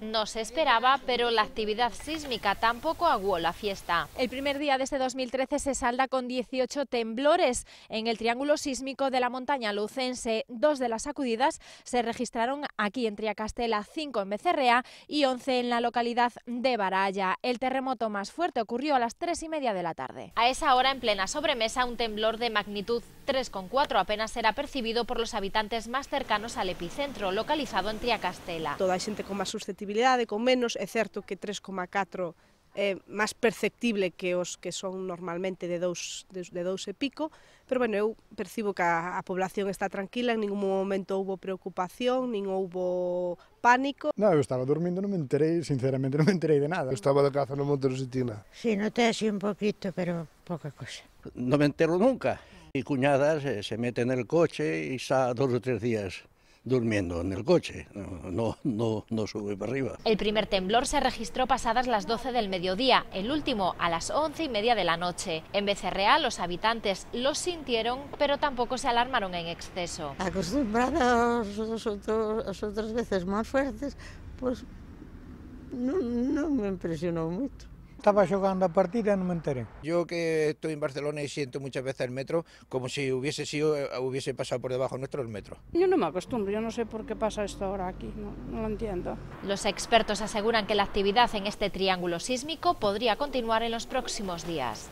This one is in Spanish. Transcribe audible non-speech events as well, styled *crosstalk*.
no se esperaba, pero la actividad sísmica tampoco aguó la fiesta. El primer día de este 2013 se salda con 18 temblores en el triángulo sísmico de la montaña lucense. Dos de las sacudidas se registraron aquí en Triacastela, 5 en Becerrea y 11 en la localidad de Baraya. El terremoto más fuerte ocurrió a las 3 y media de la tarde. A esa hora, en plena sobremesa, un temblor de magnitud 3,4 apenas era percibido por los habitantes más cercanos al epicentro, localizado en Triacastela. visibilidade, con menos, é certo que 3,4 é máis perceptible que os que son normalmente de dous, de, de dous e pico, pero bueno, eu percibo que a, a población está tranquila, en ningún momento houbo preocupación, nin houbo pánico. Non, eu estaba dormindo, non me enterei, sinceramente *laughs* non me enterei de nada. Eu estaba de caza no Monte Rosetina. Si, sí, noté así un poquito, pero poca cosa. Non me entero nunca. E cuñadas eh, se, se no en el coche e xa dos ou tres días. durmiendo en el coche, no, no, no, sube para arriba. El primer temblor se registró pasadas las 12 del mediodía, el último a las 11 y media de la noche. En Becerreal los habitantes lo sintieron, pero tampoco se alarmaron en exceso. Acostumbrados a otras veces más fuertes, pues no, no me impresionó mucho estaba jugando a partida, no me enteré. Yo que estoy en Barcelona y siento muchas veces el metro como si hubiese sido, eh, hubiese pasado por debajo nuestro el metro. Yo no me acostumbro, yo no sé por qué pasa esto ahora aquí, no lo entiendo. Los expertos aseguran que la actividad en este triángulo sísmico podría continuar en los próximos días.